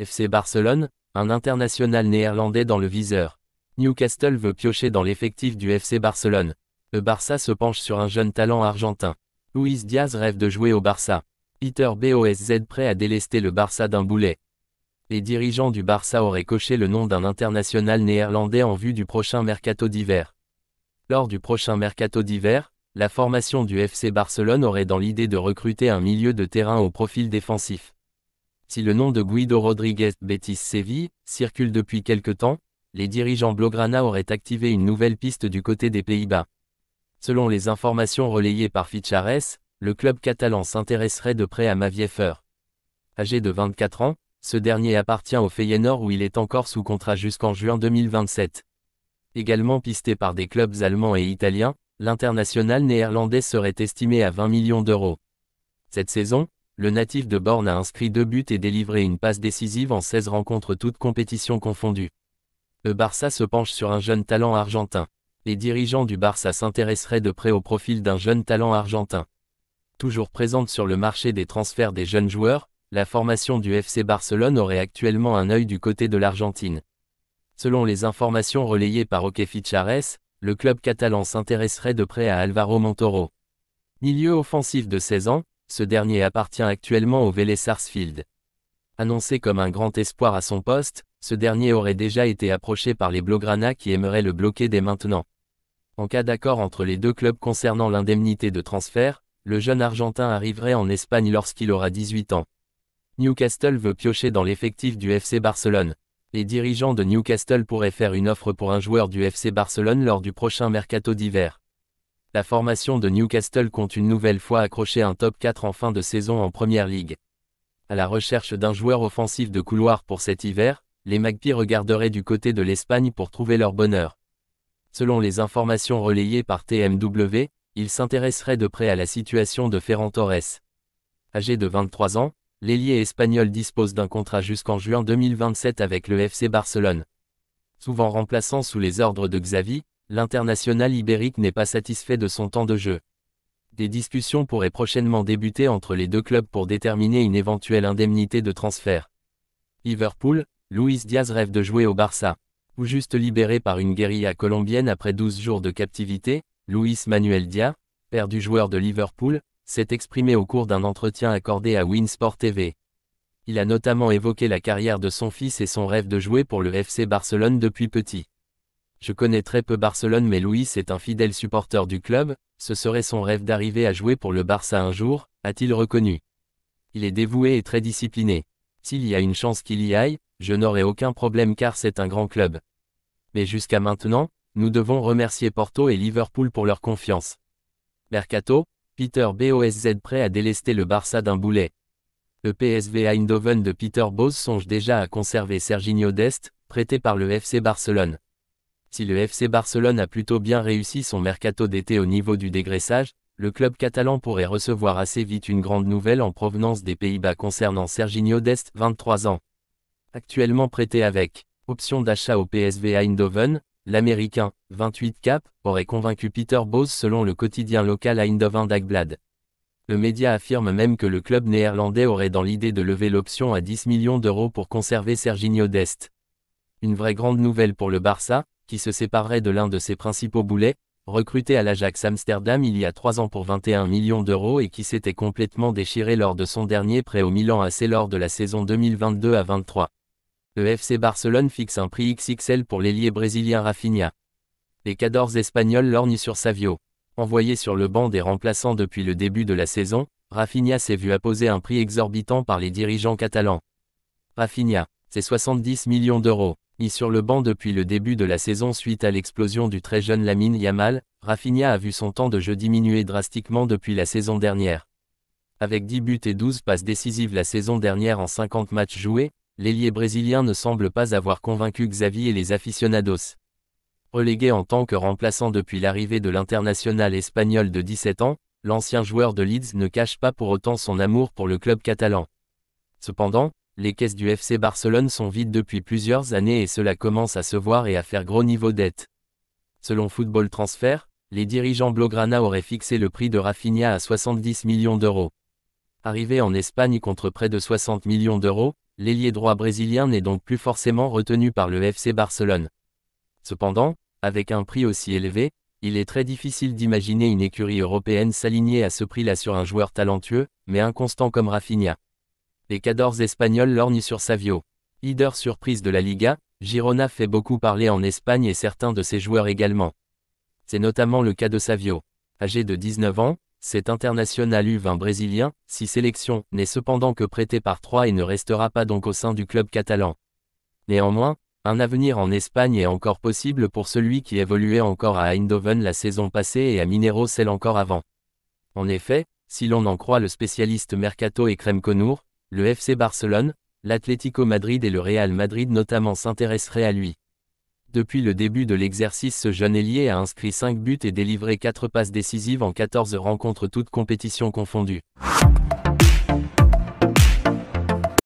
FC Barcelone, un international néerlandais dans le viseur. Newcastle veut piocher dans l'effectif du FC Barcelone. Le Barça se penche sur un jeune talent argentin. Luis Diaz rêve de jouer au Barça. Peter BOSZ prêt à délester le Barça d'un boulet. Les dirigeants du Barça auraient coché le nom d'un international néerlandais en vue du prochain mercato d'hiver. Lors du prochain mercato d'hiver, la formation du FC Barcelone aurait dans l'idée de recruter un milieu de terrain au profil défensif. Si le nom de Guido Rodriguez Betis Séville circule depuis quelque temps, les dirigeants Blaugrana auraient activé une nouvelle piste du côté des Pays-Bas. Selon les informations relayées par Fichares, le club catalan s'intéresserait de près à Mavieffer. Âgé de 24 ans, ce dernier appartient au Feyenoord où il est encore sous contrat jusqu'en juin 2027. Également pisté par des clubs allemands et italiens, l'international néerlandais serait estimé à 20 millions d'euros. Cette saison, le natif de Borne a inscrit deux buts et délivré une passe décisive en 16 rencontres toutes compétitions confondues. Le Barça se penche sur un jeune talent argentin. Les dirigeants du Barça s'intéresseraient de près au profil d'un jeune talent argentin. Toujours présente sur le marché des transferts des jeunes joueurs, la formation du FC Barcelone aurait actuellement un œil du côté de l'Argentine. Selon les informations relayées par Okefichares, le club catalan s'intéresserait de près à Alvaro Montoro. Milieu offensif de 16 ans, ce dernier appartient actuellement au Vélez Sarsfield. Annoncé comme un grand espoir à son poste, ce dernier aurait déjà été approché par les Blaugrana qui aimeraient le bloquer dès maintenant. En cas d'accord entre les deux clubs concernant l'indemnité de transfert, le jeune Argentin arriverait en Espagne lorsqu'il aura 18 ans. Newcastle veut piocher dans l'effectif du FC Barcelone. Les dirigeants de Newcastle pourraient faire une offre pour un joueur du FC Barcelone lors du prochain mercato d'hiver la formation de Newcastle compte une nouvelle fois accrocher un top 4 en fin de saison en Première Ligue. À la recherche d'un joueur offensif de couloir pour cet hiver, les Magpies regarderaient du côté de l'Espagne pour trouver leur bonheur. Selon les informations relayées par TMW, ils s'intéresseraient de près à la situation de Ferran Torres. Âgé de 23 ans, l'ailier espagnol dispose d'un contrat jusqu'en juin 2027 avec le FC Barcelone. Souvent remplaçant sous les ordres de Xavi, L'international ibérique n'est pas satisfait de son temps de jeu. Des discussions pourraient prochainement débuter entre les deux clubs pour déterminer une éventuelle indemnité de transfert. Liverpool, Luis Diaz rêve de jouer au Barça. Ou juste libéré par une guérilla colombienne après 12 jours de captivité, Luis Manuel Diaz, père du joueur de Liverpool, s'est exprimé au cours d'un entretien accordé à Winsport TV. Il a notamment évoqué la carrière de son fils et son rêve de jouer pour le FC Barcelone depuis petit. Je connais très peu Barcelone mais Luis est un fidèle supporter du club, ce serait son rêve d'arriver à jouer pour le Barça un jour, a-t-il reconnu. Il est dévoué et très discipliné. S'il y a une chance qu'il y aille, je n'aurai aucun problème car c'est un grand club. Mais jusqu'à maintenant, nous devons remercier Porto et Liverpool pour leur confiance. Mercato, Peter BOSZ prêt à délester le Barça d'un boulet. Le PSV Eindhoven de Peter Bose songe déjà à conserver Serginho Dest, prêté par le FC Barcelone. Si le FC Barcelone a plutôt bien réussi son mercato d'été au niveau du dégraissage, le club catalan pourrait recevoir assez vite une grande nouvelle en provenance des Pays-Bas concernant Serginho Dest, 23 ans. Actuellement prêté avec option d'achat au PSV Eindhoven, l'Américain, 28 cap, aurait convaincu Peter Bose selon le quotidien local Eindhoven Dagblad. Le média affirme même que le club néerlandais aurait dans l'idée de lever l'option à 10 millions d'euros pour conserver Serginho Dest. Une vraie grande nouvelle pour le Barça, qui se séparerait de l'un de ses principaux boulets, recruté à l'Ajax Amsterdam il y a trois ans pour 21 millions d'euros et qui s'était complètement déchiré lors de son dernier prêt au Milan AC lors de la saison 2022 à 23. Le FC Barcelone fixe un prix XXL pour l'ailier brésilien Rafinha. Les cadors espagnols lorgnent sur Savio. Envoyé sur le banc des remplaçants depuis le début de la saison, Rafinha s'est vu apposer un prix exorbitant par les dirigeants catalans. Rafinha, 70 millions d'euros. Mis sur le banc depuis le début de la saison suite à l'explosion du très jeune Lamine Yamal, Rafinha a vu son temps de jeu diminuer drastiquement depuis la saison dernière. Avec 10 buts et 12 passes décisives la saison dernière en 50 matchs joués, l'ailier brésilien ne semble pas avoir convaincu Xavi et les aficionados. Relégué en tant que remplaçant depuis l'arrivée de l'international espagnol de 17 ans, l'ancien joueur de Leeds ne cache pas pour autant son amour pour le club catalan. Cependant, les caisses du FC Barcelone sont vides depuis plusieurs années et cela commence à se voir et à faire gros niveau dette. Selon Football Transfer, les dirigeants Blaugrana auraient fixé le prix de Rafinha à 70 millions d'euros. Arrivé en Espagne contre près de 60 millions d'euros, l'ailier droit brésilien n'est donc plus forcément retenu par le FC Barcelone. Cependant, avec un prix aussi élevé, il est très difficile d'imaginer une écurie européenne s'aligner à ce prix-là sur un joueur talentueux, mais inconstant comme Rafinha. Les cadors espagnols lorgnent sur Savio. Leader surprise de la Liga, Girona fait beaucoup parler en Espagne et certains de ses joueurs également. C'est notamment le cas de Savio. Âgé de 19 ans, cet international U20 brésilien, si sélection, n'est cependant que prêté par 3 et ne restera pas donc au sein du club catalan. Néanmoins, un avenir en Espagne est encore possible pour celui qui évoluait encore à Eindhoven la saison passée et à Minero celle encore avant. En effet, si l'on en croit le spécialiste Mercato et Crème Conour, le FC Barcelone, l'Atlético Madrid et le Real Madrid notamment s'intéresseraient à lui. Depuis le début de l'exercice, ce jeune ailier a inscrit 5 buts et délivré 4 passes décisives en 14 rencontres toutes compétitions confondues.